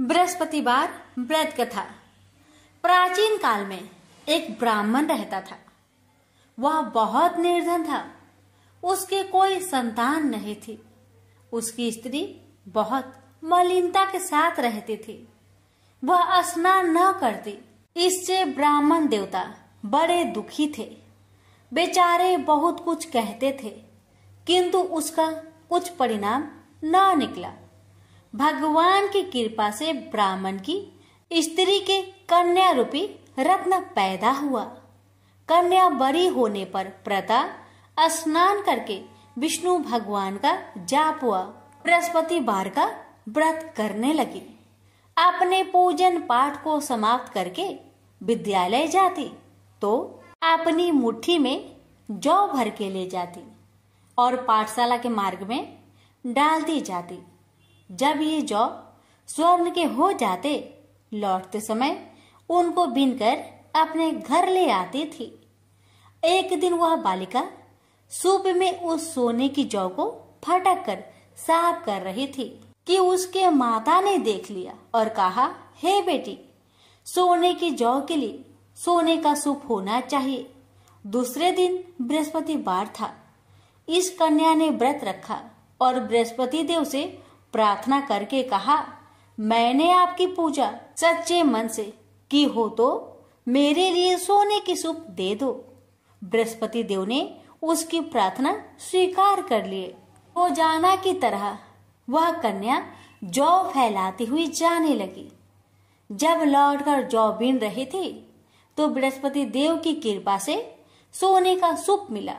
बृहस्पतिवार व्रत कथा प्राचीन काल में एक ब्राह्मण रहता था वह बहुत निर्धन था उसके कोई संतान नहीं थी उसकी स्त्री बहुत मलिनता के साथ रहती थी वह स्नान न करती इससे ब्राह्मण देवता बड़े दुखी थे बेचारे बहुत कुछ कहते थे किंतु उसका कुछ परिणाम न निकला भगवान की कृपा से ब्राह्मण की स्त्री के कन्या रूपी रत्न पैदा हुआ कन्या बड़ी होने पर प्रता स्नान करके विष्णु भगवान का जाप हुआ बृहस्पति बार का व्रत करने लगी अपने पूजन पाठ को समाप्त करके विद्यालय जाती तो अपनी मुट्ठी में जौ भर के ले जाती और पाठशाला के मार्ग में डालती जाती जब ये जौ स्वर्ण के हो जाते लौटते समय उनको बीनकर अपने घर ले आती थी एक दिन वह बालिका सूप में उस सोने की जौ को फटक कर साफ कर रही थी कि उसके माता ने देख लिया और कहा हे hey बेटी सोने की जौ के लिए सोने का सूप होना चाहिए दूसरे दिन बृहस्पति बार था इस कन्या ने व्रत रखा और बृहस्पति देव से प्रार्थना करके कहा मैंने आपकी पूजा सच्चे मन से की हो तो मेरे लिए सोने की सुप दे दो बृहस्पति देव ने उसकी प्रार्थना स्वीकार कर लिए रोजाना की तरह वह कन्या जौ फैलाती हुई जाने लगी जब लौटकर जौ बीन रही थी तो बृहस्पति देव की कृपा से सोने का सुप मिला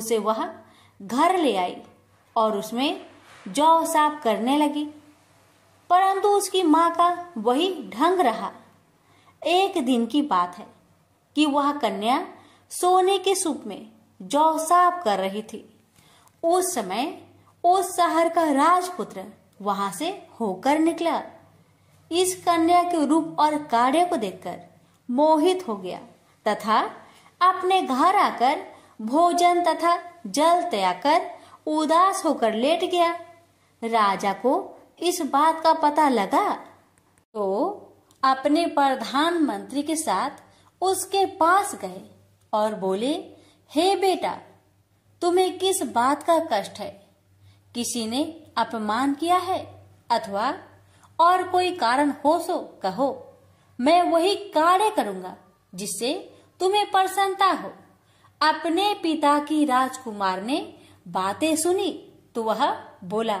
उसे वह घर ले आई और उसमें जौ साफ करने लगी परंतु उसकी माँ का वही ढंग रहा एक दिन की बात है कि वह कन्या सोने के सूप में जौ साफ कर रही थी उस समय उस शहर का राजपुत्र वहां से होकर निकला इस कन्या के रूप और कार्य को देखकर मोहित हो गया तथा अपने घर आकर भोजन तथा जल त्याग कर उदास होकर लेट गया राजा को इस बात का पता लगा तो अपने प्रधानमंत्री के साथ उसके पास गए और बोले हे बेटा तुम्हें किस बात का कष्ट है किसी ने अपमान किया है अथवा और कोई कारण हो सो कहो मैं वही कार्य करूंगा जिससे तुम्हें प्रसन्नता हो अपने पिता की राजकुमार ने बातें सुनी तो वह बोला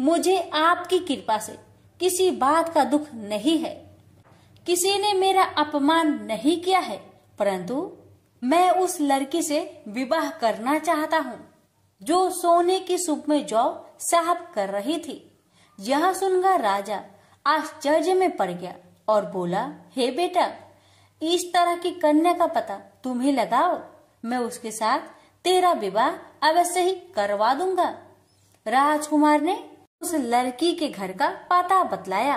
मुझे आपकी कृपा से किसी बात का दुख नहीं है किसी ने मेरा अपमान नहीं किया है परंतु मैं उस लड़की से विवाह करना चाहता हूँ जो सोने की सुप में जॉब साहब कर रही थी यह सुनकर राजा आश्चर्य में पड़ गया और बोला हे बेटा इस तरह की कन्या का पता तुम ही लगाओ मैं उसके साथ तेरा विवाह अवश्य ही करवा दूंगा राजकुमार ने उस लड़की के घर का पता बतलाया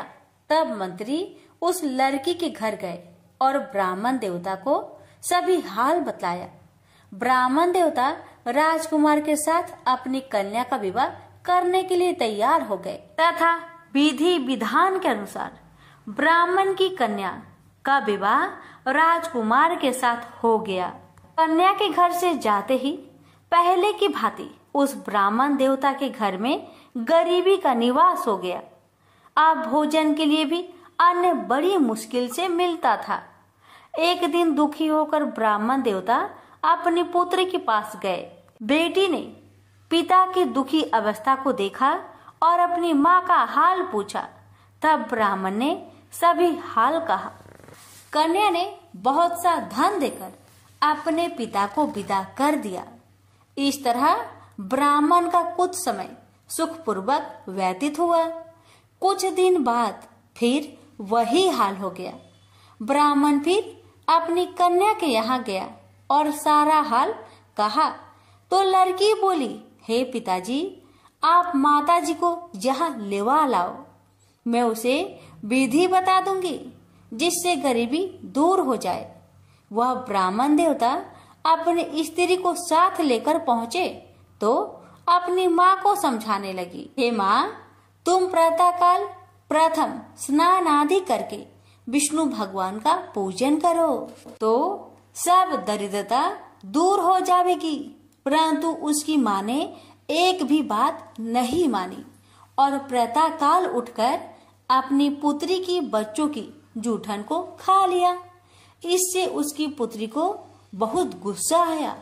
तब मंत्री उस लड़की के घर गए और ब्राह्मण देवता को सभी हाल बतलाया ब्राह्मण देवता राजकुमार के साथ अपनी कन्या का विवाह करने के लिए तैयार हो गए तथा विधि विधान के अनुसार ब्राह्मण की कन्या का विवाह राजकुमार के साथ हो गया कन्या के घर से जाते ही पहले की भांति उस ब्राह्मण देवता के घर में गरीबी का निवास हो गया अब भोजन के लिए भी अन्य बड़ी मुश्किल से मिलता था एक दिन दुखी होकर ब्राह्मण देवता अपने पुत्र के पास गए बेटी ने पिता की दुखी अवस्था को देखा और अपनी माँ का हाल पूछा तब ब्राह्मण ने सभी हाल कहा कन्या ने बहुत सा धन देकर अपने पिता को विदा कर दिया इस तरह ब्राह्मण का कुछ समय सुखपूर्वक व्यतीत हुआ कुछ दिन बाद फिर वही हाल हो गया ब्राह्मण फिर अपनी कन्या के यहाँ गया और सारा हाल कहा तो लड़की बोली हे पिताजी आप माताजी को यहाँ लेवा लाओ मैं उसे विधि बता दूंगी जिससे गरीबी दूर हो जाए वह ब्राह्मण देवता अपने स्त्री को साथ लेकर पहुंचे तो अपनी माँ को समझाने लगी हे माँ तुम प्रातःकाल प्रथम स्नान आदि करके विष्णु भगवान का पूजन करो तो सब दरिद्रता दूर हो जाएगी परंतु उसकी माँ ने एक भी बात नहीं मानी और काल उठकर अपनी पुत्री की बच्चों की जूठन को खा लिया इससे उसकी पुत्री को बहुत गुस्सा आया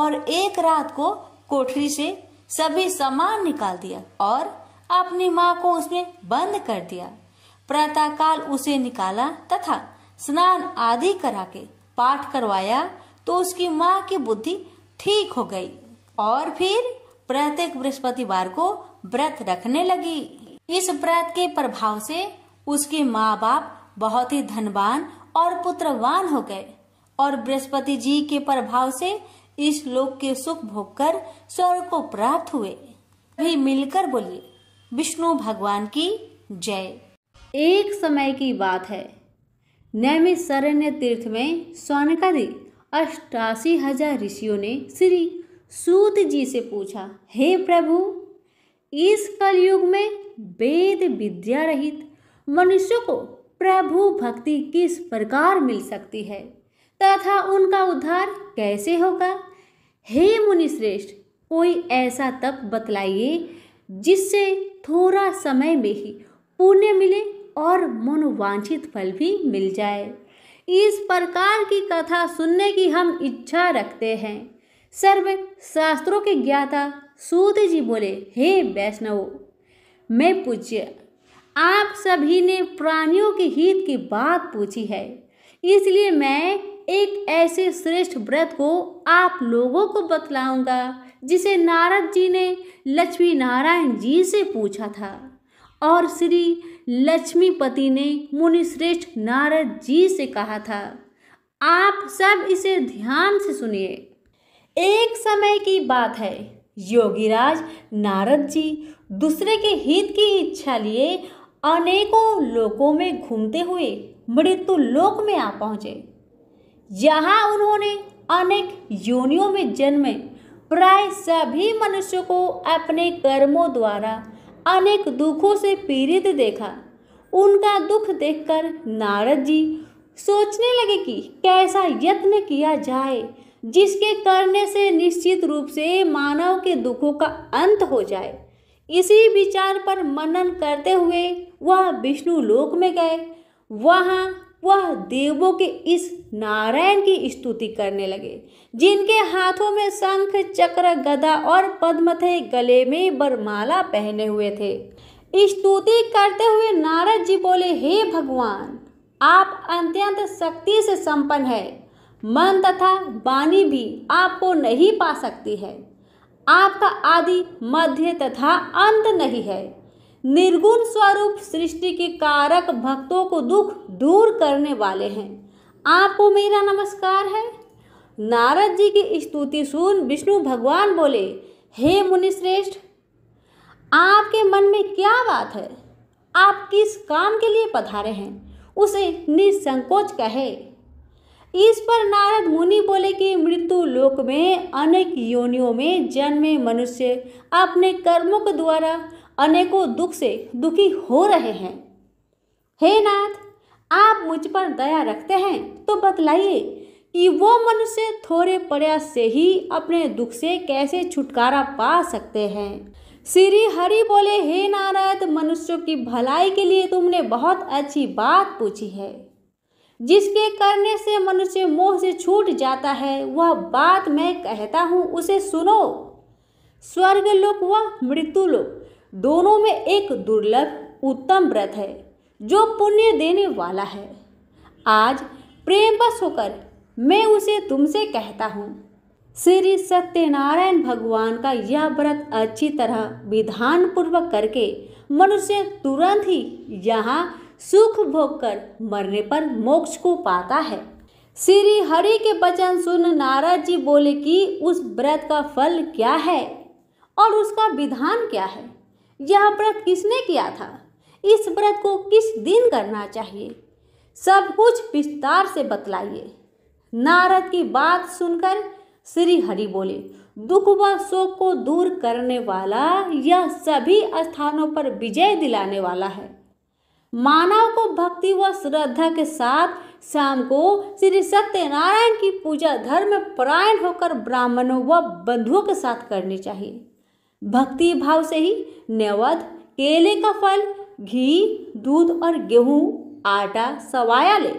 और एक रात को कोठरी से सभी सामान निकाल दिया और अपनी माँ को उसमें बंद कर दिया प्रातः काल उसे निकाला तथा स्नान आदि करा के पाठ करवाया तो उसकी माँ की बुद्धि ठीक हो गई और फिर प्रत्येक बृहस्पतिवार को व्रत रखने लगी इस व्रत के प्रभाव से उसके माँ बाप बहुत ही धनवान और पुत्रवान हो गए और बृहस्पति जी के प्रभाव से इस लोक के सुख भोगकर स्वर्ग को प्राप्त हुए भी मिलकर बोलिए विष्णु भगवान की जय एक समय की बात है नैमित शरण्य तीर्थ में स्वानकादि अष्टासी हजार ऋषियों ने श्री सूत जी से पूछा हे प्रभु इस कलयुग में वेद विद्या रहित मनुष्य को प्रभु भक्ति किस प्रकार मिल सकती है तथा उनका उद्धार कैसे होगा हे मुनिश्रेष्ठ कोई ऐसा तप बतलाइए जिससे थोड़ा समय में ही पुण्य मिले और मनोवांछित फल भी मिल जाए इस प्रकार की कथा सुनने की हम इच्छा रखते हैं सर्व शास्त्रों के ज्ञाता सूत जी बोले हे वैष्णव मैं पूज्य आप सभी ने प्राणियों के हित की बात पूछी है इसलिए मैं एक ऐसे श्रेष्ठ व्रत को आप लोगों को बतलाऊंगा जिसे नारद जी ने लक्ष्मी नारायण जी से पूछा था और श्री लक्ष्मीपति ने मुनिश्रेष्ठ नारद जी से कहा था आप सब इसे ध्यान से सुनिए एक समय की बात है योगीराज नारद जी दूसरे के हित की इच्छा लिए अनेकों लोकों में घूमते हुए मृत्यु लोक में आ पहुँचे यहाँ उन्होंने अनेक योनियों में जन्मे प्राय सभी मनुष्यों को अपने कर्मों द्वारा अनेक दुखों से पीड़ित देखा उनका दुख देखकर नारद जी सोचने लगे कि कैसा यत्न किया जाए जिसके करने से निश्चित रूप से मानव के दुखों का अंत हो जाए इसी विचार पर मनन करते हुए वह विष्णु लोक में गए वहाँ वह देवों के इस नारायण की स्तुति करने लगे जिनके हाथों में शंख चक्र गदा और पद्म थे गले में बरमाला पहने हुए थे स्तुति करते हुए नारद जी बोले हे भगवान आप अत्यंत शक्ति से संपन्न है मन तथा वाणी भी आपको नहीं पा सकती है आपका आदि मध्य तथा अंत नहीं है निर्गुण स्वरूप सृष्टि के कारक भक्तों को दुख दूर करने वाले हैं आपको मेरा नमस्कार है नारद जी की स्तुति सुन विष्णु भगवान बोले हे मुनिश्रेष्ठ आपके मन में क्या बात है आप किस काम के लिए पधारे हैं उसे निसंकोच कहे इस पर नारद मुनि बोले कि मृत्यु लोक में अनेक योनियों में जन्मे मनुष्य अपने कर्मों के द्वारा अनेकों दुख से दुखी हो रहे हैं हे नाथ आप मुझ पर दया रखते हैं तो बतलाइए कि वो मनुष्य थोड़े प्रयास से ही अपने दुख से कैसे छुटकारा पा सकते हैं श्री हरि बोले हे नारद मनुष्यों की भलाई के लिए तुमने बहुत अच्छी बात पूछी है जिसके करने से मनुष्य मोह से छूट जाता है वह बात मैं कहता हूँ उसे सुनो स्वर्ग लोक व मृत्यु लोक दोनों में एक दुर्लभ उत्तम व्रत है जो पुण्य देने वाला है आज प्रेम बस होकर मैं उसे तुमसे कहता हूँ श्री सत्यनारायण भगवान का यह व्रत अच्छी तरह विधान पूर्वक करके मनुष्य तुरंत ही यहाँ सुख भोग कर मरने पर मोक्ष को पाता है श्री हरि के वचन सुन नारद जी बोले कि उस व्रत का फल क्या है और उसका विधान क्या है यह व्रत किसने किया था इस व्रत को किस दिन करना चाहिए सब कुछ विस्तार से बतलाइए नारद की बात सुनकर श्री हरि बोले दुख व शोक को दूर करने वाला यह सभी स्थानों पर विजय दिलाने वाला है मानव को भक्ति व श्रद्धा के साथ शाम को श्री सत्यनारायण की पूजा धर्म परायण होकर ब्राह्मणों व बंधुओं के साथ करनी चाहिए भक्ति भाव से ही नैवद केले का फल घी दूध और गेहूं आटा सवाया ले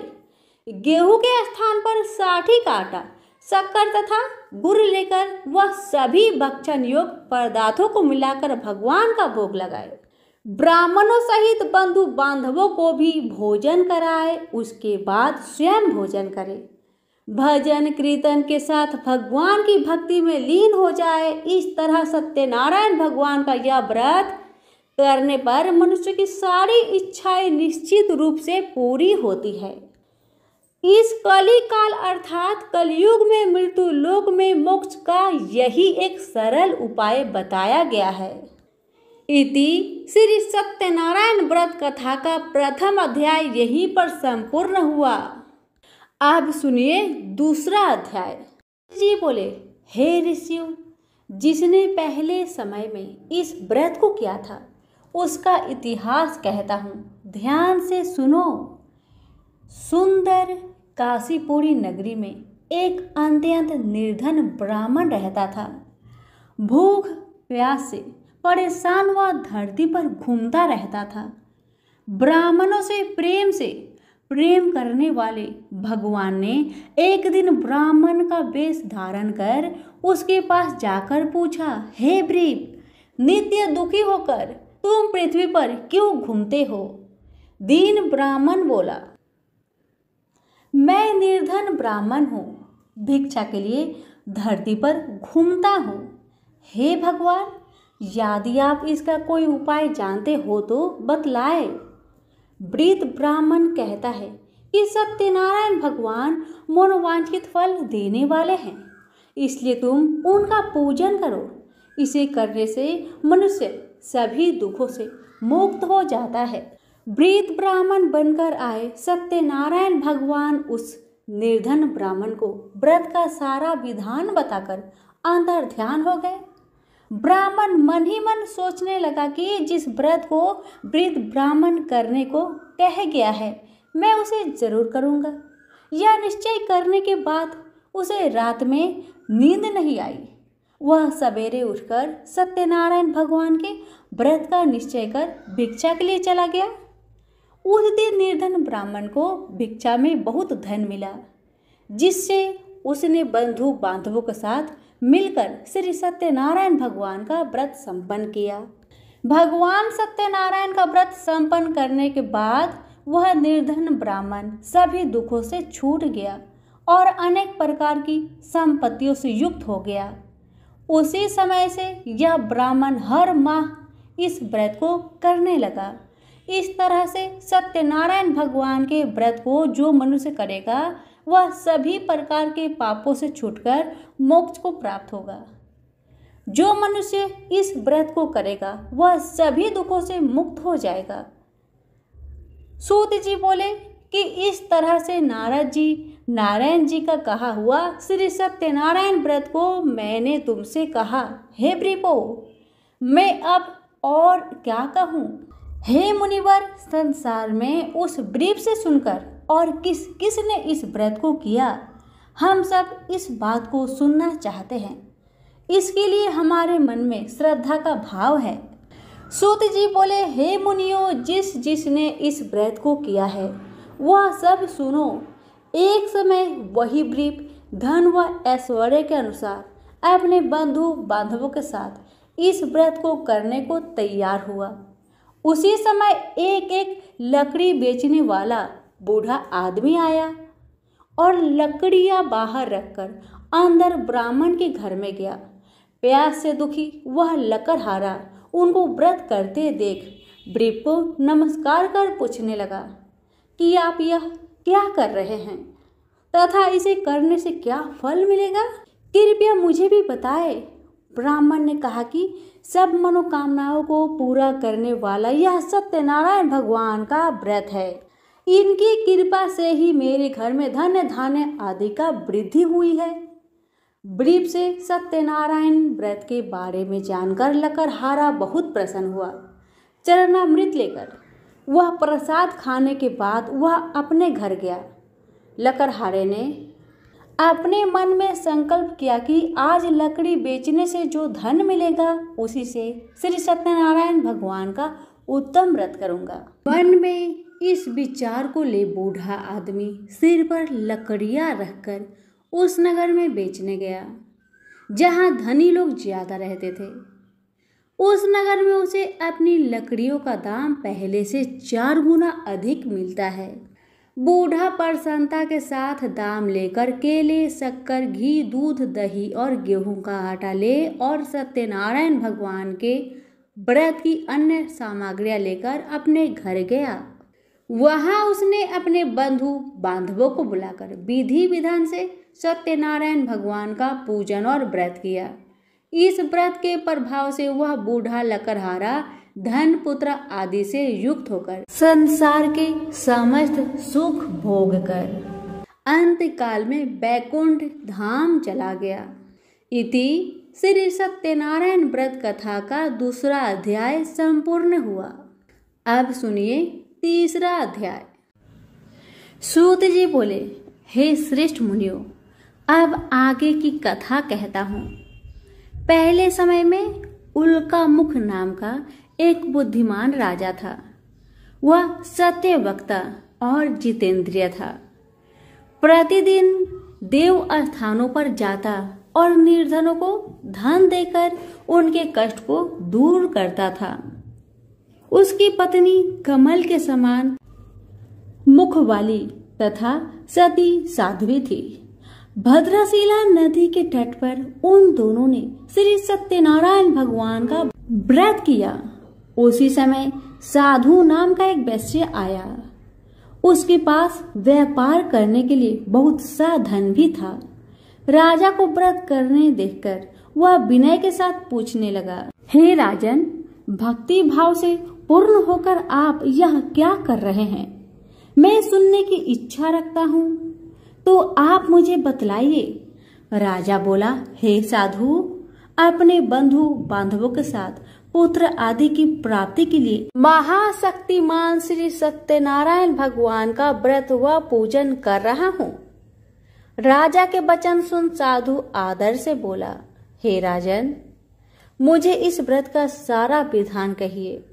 गेहूं के स्थान पर साठी का आटा शक्कर तथा गुड़ लेकर वह सभी भक्षण योग पदार्थों को मिलाकर भगवान का भोग लगाए ब्राह्मणों सहित बंधु बांधवों को भी भोजन कराए उसके बाद स्वयं भोजन करे भजन कीर्तन के साथ भगवान की भक्ति में लीन हो जाए इस तरह सत्यनारायण भगवान का यह व्रत करने पर मनुष्य की सारी इच्छाएं निश्चित रूप से पूरी होती है इस कली काल अर्थात कलयुग में मृत्यु लोक में मोक्ष का यही एक सरल उपाय बताया गया है इति श्री सत्यनारायण व्रत कथा का प्रथम अध्याय यहीं पर संपूर्ण हुआ अब सुनिए दूसरा अध्याय जी बोले हे ऋषियों जिसने पहले समय में इस व्रत को किया था उसका इतिहास कहता हूँ ध्यान से सुनो सुंदर काशीपुरी नगरी में एक अत्यंत निर्धन ब्राह्मण रहता था भूख प्यास से परेशान व धरती पर घूमता रहता था ब्राह्मणों से प्रेम से प्रेम करने वाले भगवान ने एक दिन ब्राह्मण का वेश धारण कर उसके पास जाकर पूछा हे ब्रीप नित्य दुखी होकर तुम पृथ्वी पर क्यों घूमते हो दीन ब्राह्मण बोला मैं निर्धन ब्राह्मण हूँ भिक्षा के लिए धरती पर घूमता हूँ हे भगवान यदि आप इसका कोई उपाय जानते हो तो बतलाए वृद्ध ब्राह्मण कहता है कि सत्यनारायण भगवान मनोवांछित फल देने वाले हैं इसलिए तुम उनका पूजन करो इसे करने से मनुष्य सभी दुखों से मुक्त हो जाता है वृद्ध ब्राह्मण बनकर आए सत्यनारायण भगवान उस निर्धन ब्राह्मण को व्रत का सारा विधान बताकर अंदर ध्यान हो गए ब्राह्मण मन ही मन सोचने लगा कि जिस व्रत को वृद्ध ब्राह्मण करने को कह गया है मैं उसे जरूर करूँगा यह निश्चय करने के बाद उसे रात में नींद नहीं आई वह सवेरे उठकर सत्यनारायण भगवान के व्रत का निश्चय कर भिक्षा के लिए चला गया उस दिन निर्धन ब्राह्मण को भिक्षा में बहुत धन मिला जिससे उसने बंधु बांधवों के साथ मिलकर श्री सत्यनारायण भगवान का व्रत संपन्न किया भगवान सत्यनारायण का व्रत संपन्न करने के बाद वह निर्धन ब्राह्मण सभी दुखों से छूट गया और अनेक प्रकार की संपत्तियों से युक्त हो गया उसी समय से यह ब्राह्मण हर माह इस व्रत को करने लगा इस तरह से सत्यनारायण भगवान के व्रत को जो मनुष्य करेगा वह सभी प्रकार के पापों से छूटकर मोक्ष को प्राप्त होगा जो मनुष्य इस व्रत को करेगा वह सभी दुखों से मुक्त हो जाएगा सूत जी बोले कि इस तरह से नारद जी नारायण जी का कहा हुआ श्री सत्यनारायण व्रत को मैंने तुमसे कहा हे ब्रिपो मैं अब और क्या कहूँ हे मुनिवर संसार में उस ब्रीप से सुनकर और किस किस ने इस व्रत को किया हम सब इस बात को सुनना चाहते हैं इसके लिए हमारे मन में श्रद्धा का भाव है सूत जी बोले हे मुनियो जिस जिसने इस व्रत को किया है वह सब सुनो एक समय वही ब्रीप धन व ऐश्वर्य के अनुसार अपने बंधु बांधवों के साथ इस व्रत को करने को तैयार हुआ उसी समय एक एक लकड़ी बेचने वाला बूढ़ा आदमी आया और लकड़ियाँ बाहर रखकर अंदर ब्राह्मण के घर में गया प्यास से दुखी वह लकर हारा उनको व्रत करते देख ब्रिपो नमस्कार कर पूछने लगा कि आप यह क्या कर रहे हैं तथा इसे करने से क्या फल मिलेगा कृपया मुझे भी बताए ब्राह्मण ने कहा कि सब मनोकामनाओं को पूरा करने वाला यह सत्यनारायण भगवान का व्रत है इनकी कृपा से ही मेरे घर में धन धान्य आदि का वृद्धि हुई है ब्रीप से सत्यनारायण व्रत के बारे में जानकर लकरहारा बहुत प्रसन्न हुआ चरणामृत लेकर वह प्रसाद खाने के बाद वह अपने घर गया लकरहारे ने अपने मन में संकल्प किया कि आज लकड़ी बेचने से जो धन मिलेगा उसी से श्री सत्यनारायण भगवान का उत्तम व्रत करूंगा वन में इस विचार को ले बूढ़ा आदमी सिर पर लकड़ियाँ रखकर उस नगर में बेचने गया जहाँ धनी लोग ज़्यादा रहते थे उस नगर में उसे अपनी लकड़ियों का दाम पहले से चार गुना अधिक मिलता है बूढ़ा प्रसन्नता के साथ दाम लेकर केले शक्कर घी दूध दही और गेहूं का आटा ले और सत्यनारायण भगवान के व्रत की अन्य सामग्रियां लेकर अपने घर गया वहां उसने अपने बंधु बांधवों को बुलाकर विधि विधान से सत्यनारायण भगवान का पूजन और व्रत किया इस व्रत के प्रभाव से वह बूढ़ा लकरहारा धन पुत्र आदि से युक्त होकर संसार के समस्त सुख भोग कर अंत काल में बैकुंठ धाम चला गया इति श्री सत्यनारायण व्रत कथा का दूसरा अध्याय संपूर्ण हुआ अब सुनिए तीसरा अध्याय सूत जी बोले हे श्रेष्ठ मुनियो अब आगे की कथा कहता हूँ पहले समय में उल्का मुख नाम का एक बुद्धिमान राजा था वह सत्य वक्ता और जितेंद्रिय था प्रतिदिन देव स्थानों पर जाता और निर्धनों को धन देकर उनके कष्ट को दूर करता था उसकी पत्नी कमल के समान मुख वाली तथा सती साध्वी थी भद्रशिला नदी के तट पर उन दोनों ने श्री सत्यनारायण भगवान का व्रत किया उसी समय साधु नाम का एक वैश्य आया उसके पास व्यापार करने के लिए बहुत सा धन भी था राजा को व्रत करने देखकर वह विनय के साथ पूछने लगा हे राजन भक्ति भाव से पूर्ण होकर आप यह क्या कर रहे हैं मैं सुनने की इच्छा रखता हूँ तो आप मुझे बतलाइए राजा बोला हे साधु अपने बंधु बांधवों के साथ पुत्र आदि की प्राप्ति के लिए महाशक्तिमान श्री सत्यनारायण भगवान का व्रत व पूजन कर रहा हूँ राजा के वचन सुन साधु आदर से बोला हे राजन मुझे इस व्रत का सारा विधान कहिए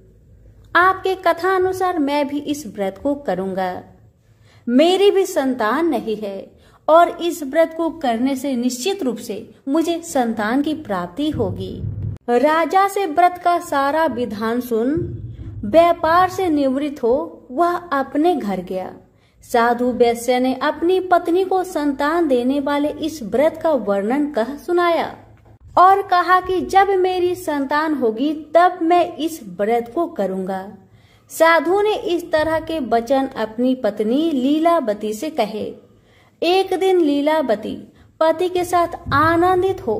आपके कथा अनुसार मैं भी इस व्रत को करूंगा मेरी भी संतान नहीं है और इस व्रत को करने से निश्चित रूप से मुझे संतान की प्राप्ति होगी राजा से व्रत का सारा विधान सुन व्यापार से निवृत्त हो वह अपने घर गया साधु वैश्य ने अपनी पत्नी को संतान देने वाले इस व्रत का वर्णन कह सुनाया और कहा कि जब मेरी संतान होगी तब मैं इस व्रत को करूंगा साधु ने इस तरह के वचन अपनी पत्नी लीलावती से कहे एक दिन लीलावती पति के साथ आनंदित हो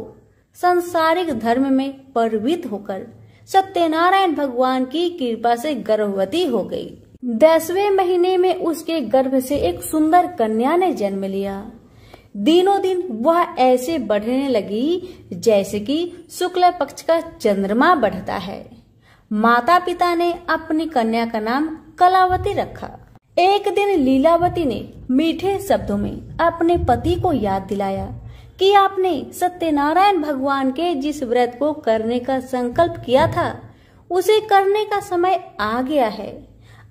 संसारिक धर्म में परवित होकर सत्यनारायण भगवान की कृपा से गर्भवती हो गई दसवें महीने में उसके गर्भ से एक सुंदर कन्या ने जन्म लिया दिनों दिन वह ऐसे बढ़ने लगी जैसे कि शुक्ल पक्ष का चंद्रमा बढ़ता है माता पिता ने अपनी कन्या का नाम कलावती रखा एक दिन लीलावती ने मीठे शब्दों में अपने पति को याद दिलाया कि आपने सत्यनारायण भगवान के जिस व्रत को करने का संकल्प किया था उसे करने का समय आ गया है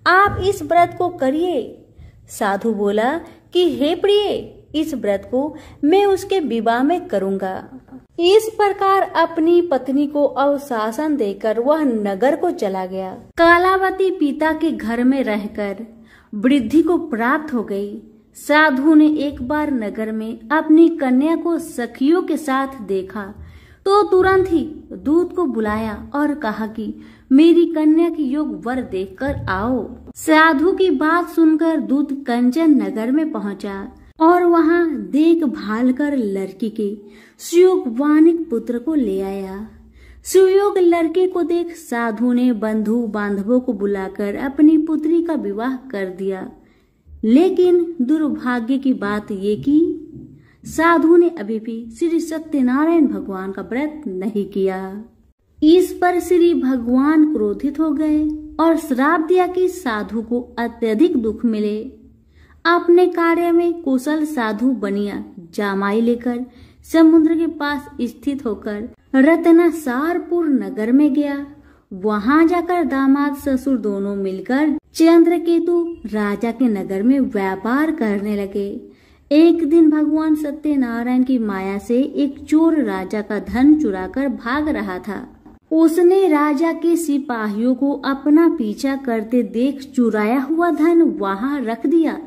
आप इस व्रत को करिए साधु बोला कि हे प्रिय इस व्रत को मैं उसके विवाह में करूंगा इस प्रकार अपनी पत्नी को अवशासन देकर वह नगर को चला गया कालावती पिता के घर में रहकर वृद्धि को प्राप्त हो गई साधु ने एक बार नगर में अपनी कन्या को सखियों के साथ देखा तो तुरंत ही दूत को बुलाया और कहा कि मेरी कन्या की योग वर देखकर आओ साधु की बात सुनकर दूत कंचन नगर में पहुंचा और वहां देखभाल कर लड़की के सुयोग वानिक पुत्र को ले आया सुयोग लड़के को देख साधु ने बंधु बांधवों को बुलाकर अपनी पुत्री का विवाह कर दिया लेकिन दुर्भाग्य की बात ये कि साधु ने अभी भी श्री सत्यनारायण भगवान का व्रत नहीं किया इस पर श्री भगवान क्रोधित हो गए और श्राप दिया कि साधु को अत्यधिक दुख मिले अपने कार्य में कुशल साधु बनिया जामाई लेकर समुद्र के पास स्थित होकर सारपुर नगर में गया वहां जाकर दामाद ससुर दोनों मिलकर चंद्रकेतु राजा के नगर में व्यापार करने लगे एक दिन भगवान सत्यनारायण की माया से एक चोर राजा का धन चुराकर भाग रहा था उसने राजा के सिपाहियों को अपना पीछा करते देख चुराया हुआ धन वहां रख दिया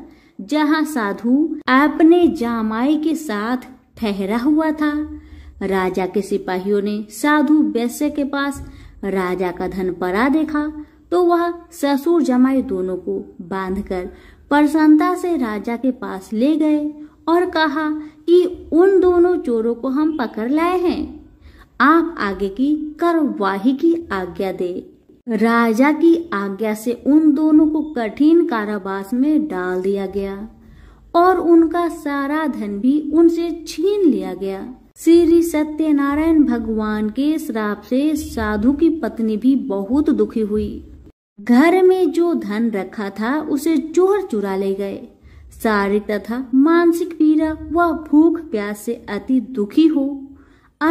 जहां साधु अपने जामाई के साथ ठहरा हुआ था राजा के सिपाहियों ने साधु वैश्य के पास राजा का धन परा देखा तो वह ससुर जमाई दोनों को बांधकर प्रसन्नता से राजा के पास ले गए और कहा कि उन दोनों चोरों को हम पकड़ लाए हैं आप आगे की करवाही की आज्ञा दे राजा की आज्ञा से उन दोनों को कठिन कारावास में डाल दिया गया और उनका सारा धन भी उनसे छीन लिया गया श्री सत्यनारायण भगवान के श्राप से साधु की पत्नी भी बहुत दुखी हुई घर में जो धन रखा था उसे चोर चुरा ले गए शारीरिक तथा मानसिक पीड़ा व भूख प्यास से अति दुखी हो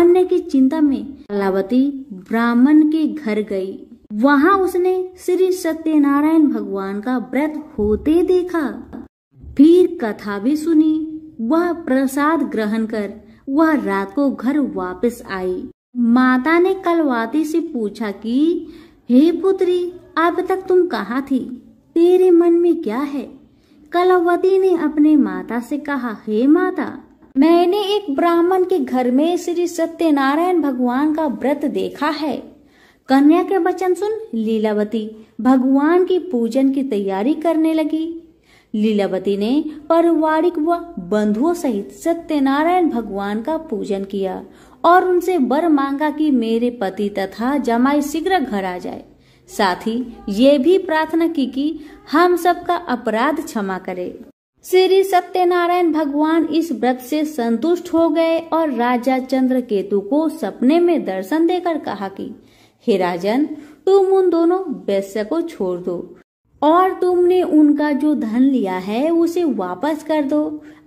अन्य की चिंता में कलावती ब्राह्मण के घर गई वहां उसने श्री सत्यनारायण भगवान का व्रत होते देखा फिर कथा भी सुनी वह प्रसाद ग्रहण कर वह रात को घर वापस आई माता ने कलवाती से पूछा कि हे पुत्री अब तक तुम कहा थी तेरे मन में क्या है कलवती ने अपने माता से कहा हे माता मैंने एक ब्राह्मण के घर में श्री सत्यनारायण भगवान का व्रत देखा है कन्या के वचन सुन लीलावती भगवान की पूजन की तैयारी करने लगी लीलावती ने पारिवारिक व बंधुओं सहित सत्यनारायण भगवान का पूजन किया और उनसे बर मांगा कि मेरे पति तथा जमाई शीघ्र घर आ जाए साथ ही ये भी प्रार्थना की कि हम सबका अपराध क्षमा करे श्री सत्यनारायण भगवान इस व्रत से संतुष्ट हो गए और राजा चंद्र केतु को सपने में दर्शन देकर कहा कि हे राजन तुम उन दोनों वैश्य को छोड़ दो और तुमने उनका जो धन लिया है उसे वापस कर दो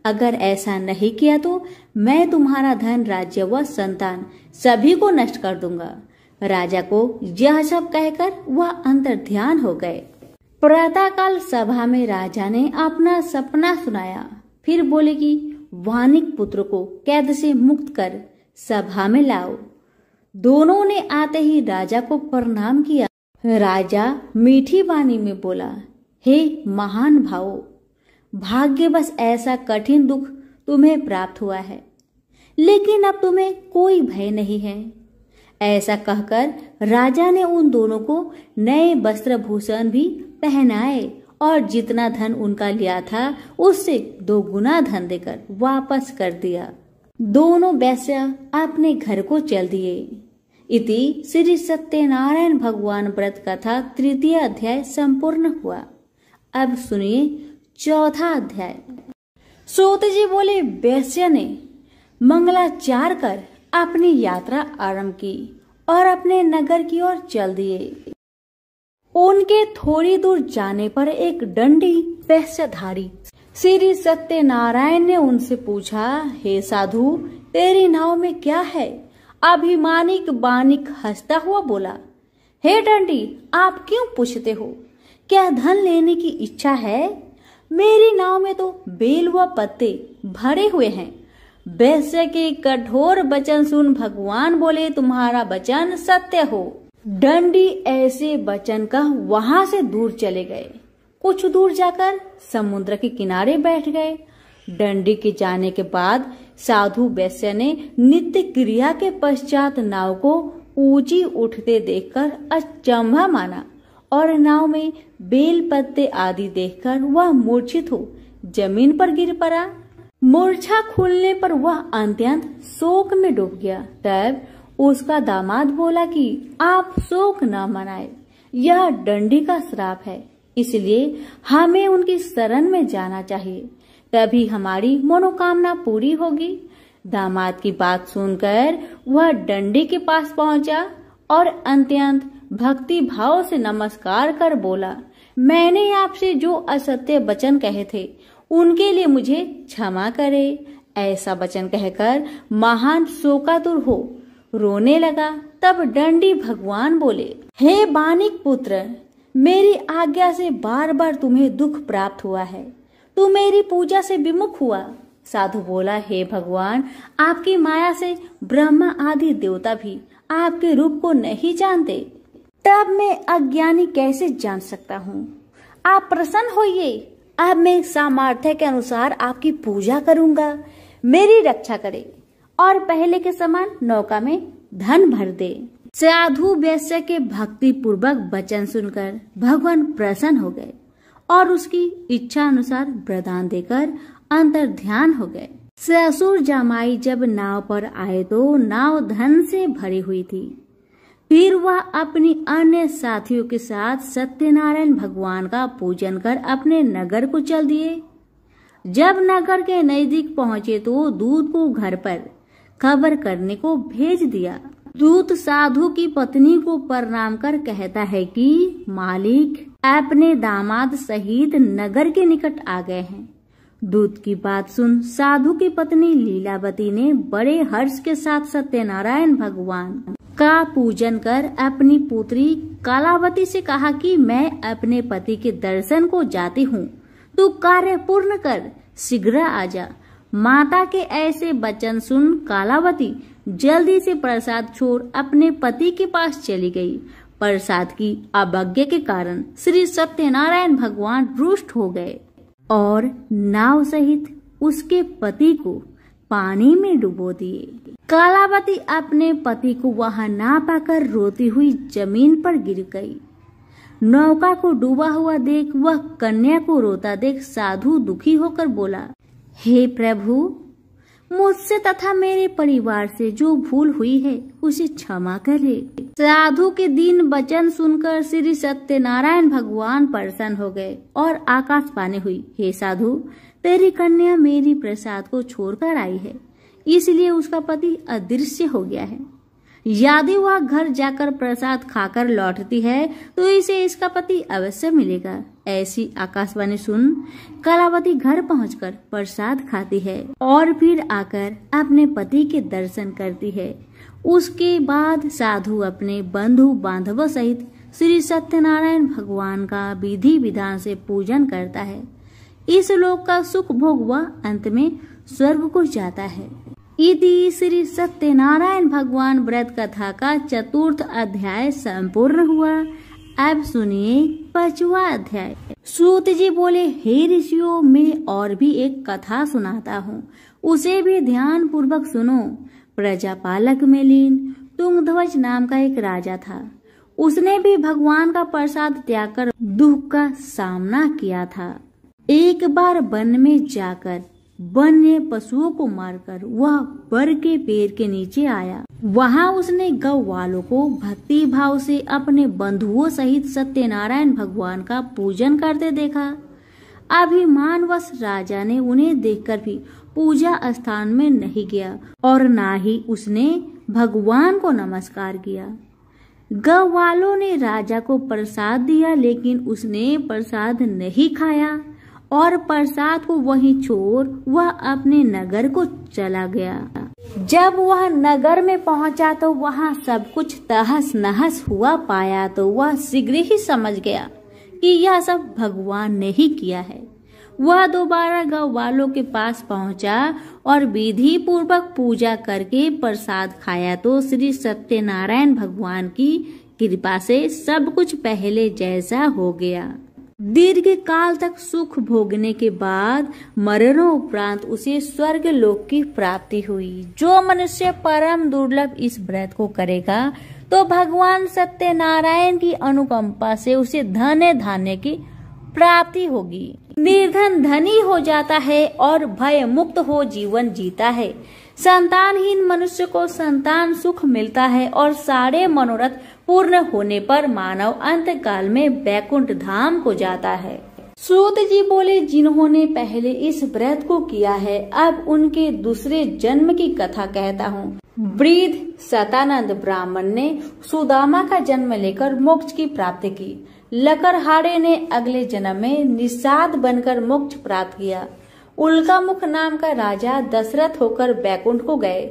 अगर ऐसा नहीं किया तो मैं तुम्हारा धन राज्य व संतान सभी को नष्ट कर दूंगा राजा को यह सब कहकर वह अंतर ध्यान हो गए प्रातःकाल सभा में राजा ने अपना सपना सुनाया फिर बोले कि वानिक पुत्र को कैद से मुक्त कर सभा में लाओ दोनों ने आते ही राजा को प्रणाम किया राजा मीठी वाणी में बोला हे महान भाव भाग्य बस ऐसा कठिन दुख तुम्हें प्राप्त हुआ है लेकिन अब तुम्हें कोई भय नहीं है ऐसा कहकर राजा ने उन दोनों को नए वस्त्र भूषण भी पहनाए और जितना धन उनका लिया था उससे दो गुना धन देकर वापस कर दिया दोनों वैश्य अपने घर को चल दिए इति श्री सत्यनारायण भगवान व्रत कथा तृतीय अध्याय संपूर्ण हुआ अब सुनिए चौथा अध्याय सोत जी बोले वैश्य ने मंगलाचार कर अपनी यात्रा आरंभ की और अपने नगर की ओर चल दिए उनके थोड़ी दूर जाने पर एक डंडी वैश्यधारी श्री सत्यनारायण ने उनसे पूछा हे साधु तेरी नाव में क्या है अभिमानिक बानिक हंसता हुआ बोला हे डंडी आप क्यों पूछते हो क्या धन लेने की इच्छा है मेरी नाव में तो बेल व पत्ते भरे हुए हैं वैसे के कठोर वचन सुन भगवान बोले तुम्हारा वचन सत्य हो डंडी ऐसे वचन का वहां से दूर चले गए कुछ दूर जाकर समुद्र के किनारे बैठ गए डंडी के जाने के बाद साधु वैश्य ने नित्य क्रिया के पश्चात नाव को ऊंची उठते देखकर अचंभा माना और नाव में बेल पत्ते आदि देखकर वह मूर्छित हो जमीन पर गिर पड़ा मूर्छा खुलने पर वह अंत्यंत शोक में डूब गया तब उसका दामाद बोला कि आप शोक न मनाए यह डंडी का श्राप है इसलिए हमें उनकी शरण में जाना चाहिए तभी हमारी मनोकामना पूरी होगी दामाद की बात सुनकर वह डंडी के पास पहुंचा और अंत्यंत भक्ति भाव से नमस्कार कर बोला मैंने आपसे जो असत्य वचन कहे थे उनके लिए मुझे क्षमा करे ऐसा वचन कहकर महान शोकातुर हो रोने लगा तब डंडी भगवान बोले हे बानिक पुत्र मेरी आज्ञा से बार बार तुम्हें दुख प्राप्त हुआ है तू मेरी पूजा से विमुख हुआ साधु बोला हे भगवान आपकी माया से ब्रह्मा आदि देवता भी आपके रूप को नहीं जानते तब मैं अज्ञानी कैसे जान सकता हूँ आप प्रसन्न होइए अब मैं सामर्थ्य के अनुसार आपकी पूजा करूंगा मेरी रक्षा करे और पहले के समान नौका में धन भर दे साधु वैश्य के भक्ति पूर्वक वचन सुनकर भगवान प्रसन्न हो गए और उसकी इच्छा अनुसार वरदान देकर अंतर ध्यान हो गए ससुर जामाई जब नाव पर आए तो नाव धन से भरी हुई थी फिर वह अपनी अन्य साथियों के साथ सत्यनारायण भगवान का पूजन कर अपने नगर को चल दिए जब नगर के नजदीक पहुंचे तो दूध को घर पर खबर करने को भेज दिया दूत साधु की पत्नी को प्रणाम कर कहता है कि मालिक अपने दामाद सहित नगर के निकट आ गए हैं दूत की बात सुन साधु की पत्नी लीलावती ने बड़े हर्ष के साथ सत्यनारायण भगवान का पूजन कर अपनी पुत्री कालावती से कहा कि मैं अपने पति के दर्शन को जाती हूँ तू कार्य पूर्ण कर शीघ्र आजा माता के ऐसे वचन सुन कालावती जल्दी से प्रसाद छोड़ अपने पति के पास चली गई प्रसाद की अवज्ञा के कारण श्री सत्यनारायण भगवान रुष्ट हो गए और नाव सहित उसके पति को पानी में डुबो दिए कालावती अपने पति को वहां ना पाकर रोती हुई जमीन पर गिर गई नौका को डूबा हुआ देख वह कन्या को रोता देख साधु दुखी होकर बोला हे प्रभु मुझसे तथा मेरे परिवार से जो भूल हुई है उसे क्षमा करे साधु के दिन वचन सुनकर श्री सत्यनारायण भगवान प्रसन्न हो गए और आकाश पाने हुई हे साधु तेरी कन्या मेरी प्रसाद को छोड़कर आई है इसलिए उसका पति अदृश्य हो गया है यदि वह घर जाकर प्रसाद खाकर लौटती है तो इसे इसका पति अवश्य मिलेगा ऐसी आकाशवाणी सुन कलावती घर पहुंचकर प्रसाद खाती है और फिर आकर अपने पति के दर्शन करती है उसके बाद साधु अपने बंधु बांधव सहित श्री सत्यनारायण भगवान का विधि विधान से पूजन करता है इस लोक का सुख भोग व अंत में स्वर्ग को जाता है इति श्री सत्यनारायण भगवान व्रत कथा का चतुर्थ अध्याय संपूर्ण हुआ अब सुनिए पांचवा अध्याय सूत जी बोले हे ऋषियों मैं और भी एक कथा सुनाता हूँ उसे भी ध्यान पूर्वक सुनो प्रजापालक में लीन तुंगध्वज नाम का एक राजा था उसने भी भगवान का प्रसाद त्याग कर दुख का सामना किया था एक बार वन में जाकर वन्य पशुओं को मारकर वह बर के पेड़ के नीचे आया वहाँ उसने गौ वालों को भक्ति भाव से अपने बंधुओं सहित सत्यनारायण भगवान का पूजन करते देखा अभिमानवश राजा ने उन्हें देखकर भी पूजा स्थान में नहीं गया और न ही उसने भगवान को नमस्कार किया गौ वालों ने राजा को प्रसाद दिया लेकिन उसने प्रसाद नहीं खाया और प्रसाद को वही छोड़ वह अपने नगर को चला गया जब वह नगर में पहुंचा तो वहां सब कुछ तहस नहस हुआ पाया तो वह शीघ्र ही समझ गया कि यह सब भगवान ने ही किया है वह दोबारा गाँव वालों के पास पहुंचा और विधि पूर्वक पूजा करके प्रसाद खाया तो श्री सत्यनारायण भगवान की कृपा से सब कुछ पहले जैसा हो गया दीर्घ काल तक सुख भोगने के बाद मरणों उपरांत उसे स्वर्ग लोक की प्राप्ति हुई जो मनुष्य परम दुर्लभ इस व्रत को करेगा तो भगवान सत्यनारायण की अनुकंपा से उसे धन धान्य की प्राप्ति होगी निर्धन धनी हो जाता है और भय मुक्त हो जीवन जीता है संतानहीन मनुष्य को संतान सुख मिलता है और सारे मनोरथ पूर्ण होने पर मानव अंत काल में बैकुंठ धाम को जाता है सूत जी बोले जिन्होंने पहले इस व्रत को किया है अब उनके दूसरे जन्म की कथा कहता हूँ वृद्ध सतानंद ब्राह्मण ने सुदामा का जन्म लेकर मोक्ष की प्राप्ति की लकरहारे ने अगले जन्म में निषाद बनकर मोक्ष प्राप्त किया उल्का मुख नाम का राजा दशरथ होकर बैकुंठ को गए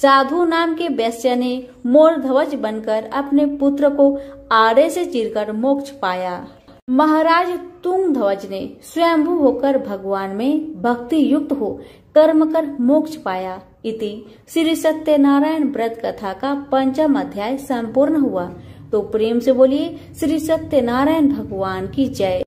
साधु नाम के वैश्य ने मोर ध्वज बनकर अपने पुत्र को आरे से चीरकर मोक्ष पाया महाराज तुंग ध्वज ने स्वयंभू होकर भगवान में भक्ति युक्त हो कर्म कर मोक्ष पाया इति श्री सत्यनारायण व्रत कथा का पंचम अध्याय संपूर्ण हुआ तो प्रेम से बोलिए श्री सत्यनारायण भगवान की जय